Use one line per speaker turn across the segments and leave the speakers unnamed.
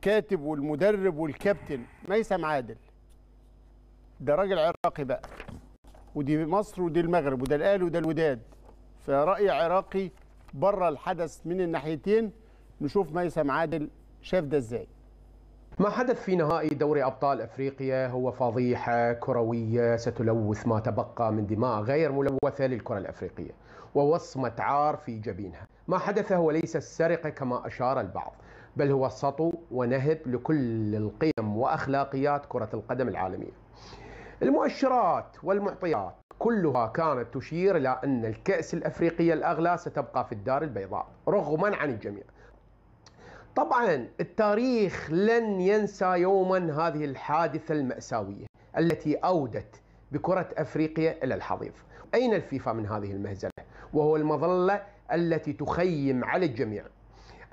الكاتب والمدرب والكابتن ميسم عادل ده راجل عراقي بقى ودي مصر ودي المغرب وده الاهلي وده الوداد فرأي عراقي بره الحدث من الناحيتين نشوف ميسم عادل شاف ده ازاي
ما حدث في نهائي دوري ابطال افريقيا هو فضيحه كرويه ستلوث ما تبقى من دماء غير ملوثه للكره الافريقيه ووصمه عار في جبينها، ما حدث هو ليس السرقه كما اشار البعض، بل هو سطو ونهب لكل القيم واخلاقيات كره القدم العالميه. المؤشرات والمعطيات كلها كانت تشير الى ان الكاس الافريقيه الاغلى ستبقى في الدار البيضاء رغما عن الجميع. طبعا التاريخ لن ينسى يوما هذه الحادثه الماساويه التي اودت بكره افريقيا الى الحضيض. اين الفيفا من هذه المهزله؟ وهو المظله التي تخيم على الجميع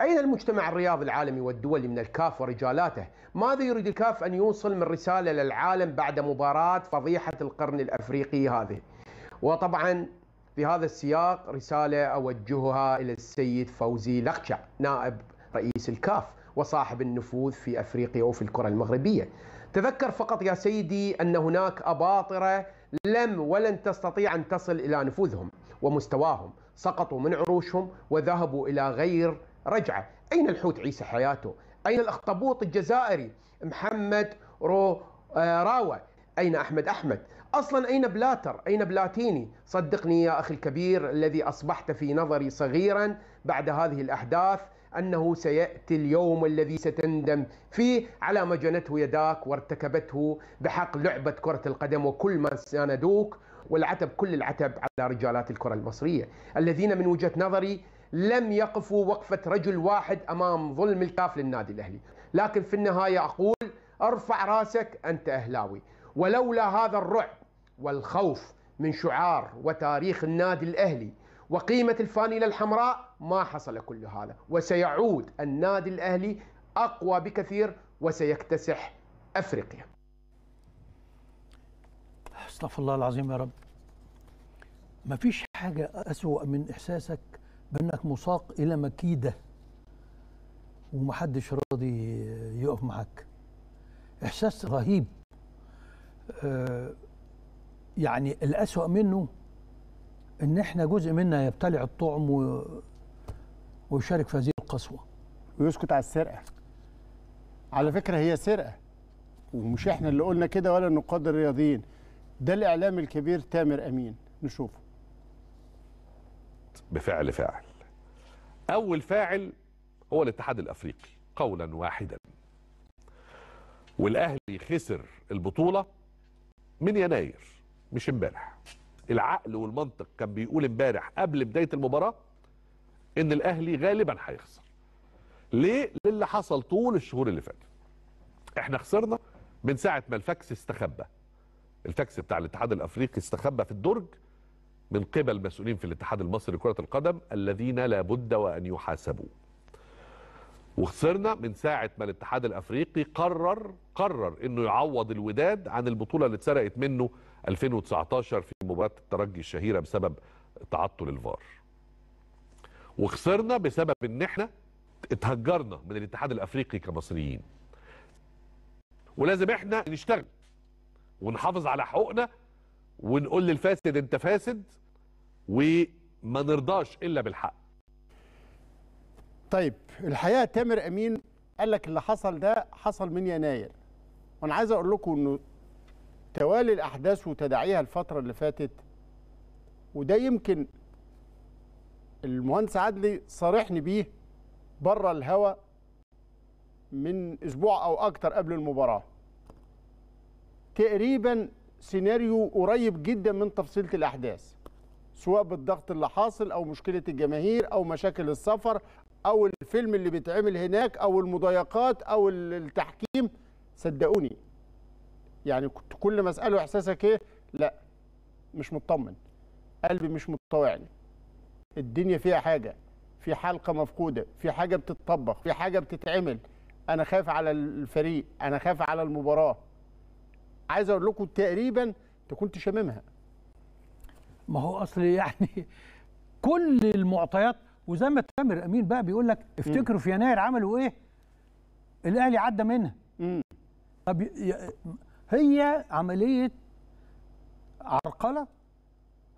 أين المجتمع الرياضي العالمي والدولي من الكاف ورجالاته؟ ماذا يريد الكاف أن يوصل من رسالة للعالم بعد مباراة فضيحة القرن الأفريقي هذه؟ وطبعا في هذا السياق رسالة أوجهها إلى السيد فوزي لقشع نائب رئيس الكاف وصاحب النفوذ في أفريقيا وفي الكرة المغربية تذكر فقط يا سيدي أن هناك أباطرة لم ولن تستطيع أن تصل إلى نفوذهم ومستواهم سقطوا من عروشهم وذهبوا إلى غير رجعة أين الحوت عيسى حياته أين الأخطبوط الجزائري محمد رو آه، راوة أين أحمد أحمد أصلا أين بلاتر أين بلاتيني صدقني يا أخي الكبير الذي أصبحت في نظري صغيرا بعد هذه الأحداث أنه سيأتي اليوم الذي ستندم فيه على ما جنته يداك وارتكبته بحق لعبة كرة القدم وكل من ساندوك والعتب كل العتب على رجالات الكرة المصرية الذين من وجهة نظري لم يقفوا وقفة رجل واحد أمام ظلم الكاف للنادي الأهلي لكن في النهاية أقول ارفع راسك أنت أهلاوي ولولا هذا الرعب والخوف من شعار وتاريخ النادي الأهلي وقيمة الفانيلة الحمراء ما حصل كل هذا وسيعود النادي الأهلي أقوى بكثير وسيكتسح أفريقيا
استغفر الله العظيم يا رب ما فيش حاجة أسوأ من إحساسك بانك مساق الى مكيده ومحدش راضي يقف معاك احساس رهيب آه يعني الاسوا منه ان احنا جزء منا يبتلع الطعم و... ويشارك في هذه القسوه ويسكت على السرقه
على فكره هي سرقه ومش احنا اللي قلنا كده ولا النقاد الرياضيين ده الاعلام الكبير تامر امين نشوفه
بفعل فاعل اول فاعل هو الاتحاد الافريقي قولا واحدا والاهلي خسر البطوله من يناير مش امبارح العقل والمنطق كان بيقول امبارح قبل بدايه المباراه ان الاهلي غالبا هيخسر ليه للي حصل طول الشهور اللي فاتت احنا خسرنا من ساعه ما الفاكس استخبى الفاكس بتاع الاتحاد الافريقي استخبى في الدرج من قبل مسؤولين في الاتحاد المصري لكرة القدم الذين لا بد وأن يحاسبوا وخسرنا من ساعة ما الاتحاد الأفريقي قرر قرر أنه يعوض الوداد عن البطولة اللي اتسرقت منه 2019 في مباراة الترجي الشهيرة بسبب تعطل الفار وخسرنا بسبب ان احنا اتهجرنا من الاتحاد الافريقي كمصريين ولازم احنا نشتغل ونحافظ على حقوقنا ونقول للفاسد انت فاسد وما نرضاش الا بالحق
طيب الحقيقه تامر امين قال لك اللي حصل ده حصل من يناير وانا عايز اقول لكم انه توالي الاحداث وتداعيها الفتره اللي فاتت وده يمكن المهندس عدلي صارحني بيه بره الهوا من اسبوع او اكتر قبل المباراه تقريبا سيناريو قريب جدا من تفصيله الاحداث سواء بالضغط اللي حاصل او مشكله الجماهير او مشاكل السفر او الفيلم اللي بيتعمل هناك او المضايقات او التحكيم صدقوني يعني كل ما اساله احساسك ايه لا مش مطمن قلبي مش متطوعني الدنيا فيها حاجه في حلقه مفقوده في حاجه بتتطبخ في حاجه بتتعمل انا خايف على الفريق انا خايف على المباراه عايز اقول لكم تقريبا انت
كنت شاممها ما هو اصل يعني كل المعطيات وزي ما تامر امين بقى بيقول لك افتكروا في يناير عملوا ايه الاهلي عدى منها طب هي عمليه عرقله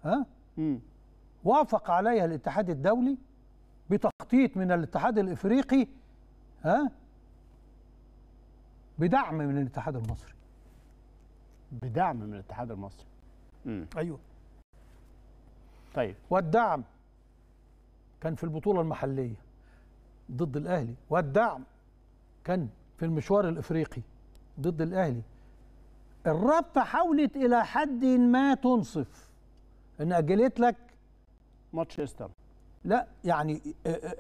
ها وافق عليها الاتحاد الدولي بتخطيط من الاتحاد الافريقي ها بدعم من الاتحاد المصري بدعم من الاتحاد المصري مم. ايوه طيب والدعم كان في البطوله المحليه ضد الاهلي والدعم كان في المشوار الافريقي ضد الاهلي الرابطه حاولت الى حد ما تنصف ان اجلت لك ماتش استر لا يعني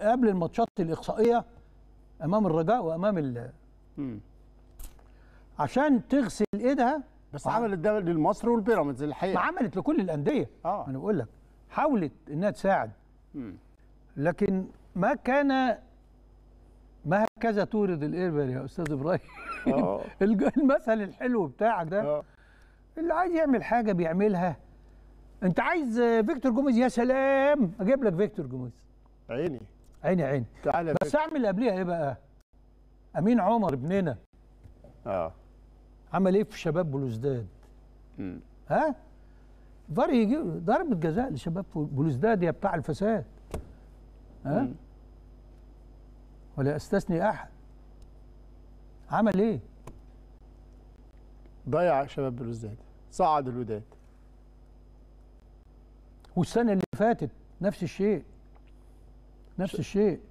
قبل الماتشات الاقصائيه امام الرجاء وامام ال عشان تغسل ايدها بس آه. عملت ده لمصر والبيراميدز الحقيقه ما عملت لكل الانديه آه. انا بقول لك حاولت انها تساعد م. لكن ما كان ما هكذا تورد الاربل يا استاذ ابراهيم آه. المثل الحلو بتاعك ده آه. اللي عايز يعمل حاجه بيعملها انت عايز فيكتور جوميز يا سلام اجيب لك فيكتور جوميز عيني عيني عيني تعالى بس فيكتور. اعمل قبليها ايه بقى امين عمر ابننا اه عمل ايه في شباب بلوزداد ها فار يجي ضربة جزاء لشباب بلوزداد يا بتاع الفساد ها مم. ولا استثني احد عمل ايه ضيع شباب بلوزداد صعد الوداد والسنه اللي فاتت نفس الشيء نفس الشيء